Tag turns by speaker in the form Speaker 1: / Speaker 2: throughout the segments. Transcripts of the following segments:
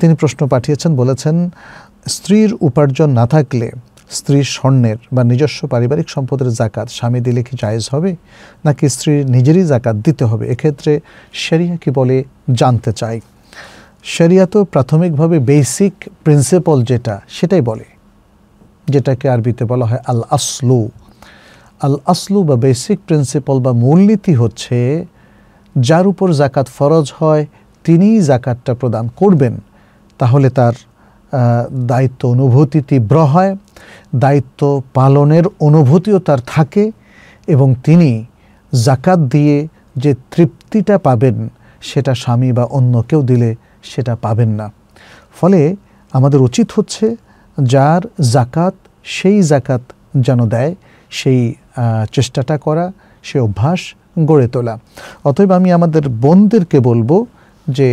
Speaker 1: তিনি প্রশ্ন পাঠিয়েছেন বলেছেন স্ত্রীর উপার্জন না থাকলে স্ত্রীর স্বর্ণের বা নিজস্ব পারিবারিক সম্পদের জাকাত স্বামী দিলে কি জায়জ হবে নাকি স্ত্রীর নিজেরই জাকাত দিতে হবে এক্ষেত্রে শেরিয়া কি বলে জানতে চাই শেরিয়া তো প্রাথমিকভাবে বেসিক প্রিন্সিপল যেটা সেটাই বলে যেটাকে আরবিতে বলা হয় আল আসলু আল আসলু বা বেসিক প্রিন্সিপাল বা মূলনীতি হচ্ছে যার উপর জাকাত ফরজ হয় তিনিই জাকাতটা প্রদান করবেন তাহলে তার দায়িত্ব অনুভূতি তীব্র হয় দায়িত্ব পালনের অনুভূতিও তার থাকে এবং তিনি জাকাত দিয়ে যে তৃপ্তিটা পাবেন সেটা স্বামী বা অন্য কেউ দিলে সেটা পাবেন না ফলে আমাদের উচিত হচ্ছে যার জাকাত সেই জাকাত যেন দেয় সেই চেষ্টাটা করা সে অভ্যাস গড়ে তোলা অতএব আমি আমাদের বোনদেরকে বলবো যে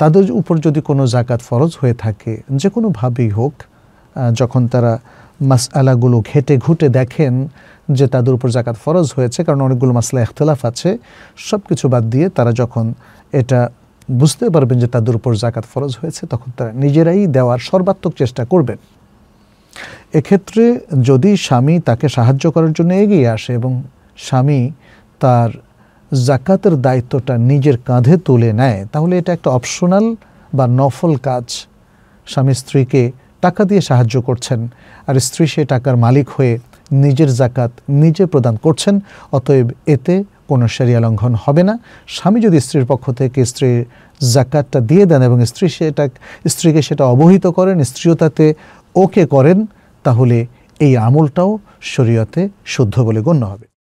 Speaker 1: তাদের উপর যদি কোনো জাকাত ফরজ হয়ে থাকে যে কোনোভাবেই হোক যখন তারা মাস আলাগুলো ঘেটে ঘুটে দেখেন যে তাদের উপর জাকাত ফরজ হয়েছে কারণ অনেকগুলো মাসলা এখতলাফ আছে সব কিছু বাদ দিয়ে তারা যখন এটা বুঝতে পারবেন যে তাদের উপর জাকাত ফরজ হয়েছে তখন তারা নিজেরাই দেওয়ার সর্বাত্মক চেষ্টা করবেন এক্ষেত্রে যদি স্বামী তাকে সাহায্য করার জন্য এগিয়ে আসে এবং স্বামী তার জাকাতের দায়িত্বটা নিজের কাঁধে তুলে নেয় তাহলে এটা একটা অপশনাল বা নফল কাজ স্বামী স্ত্রীকে টাকা দিয়ে সাহায্য করছেন আর স্ত্রী সে টাকার মালিক হয়ে নিজের জাকাত নিজে প্রদান করছেন অতএব এতে কোনো সেরিয়া লঙ্ঘন হবে না স্বামী যদি স্ত্রীর পক্ষ থেকে স্ত্রীর জাকাতটা দিয়ে দেন এবং স্ত্রী সেটা স্ত্রীকে সেটা অবহিত করেন স্ত্রীও তাতে ওকে করেন তাহলে এই আমলটাও শরীয়তে শুদ্ধ বলে গণ্য হবে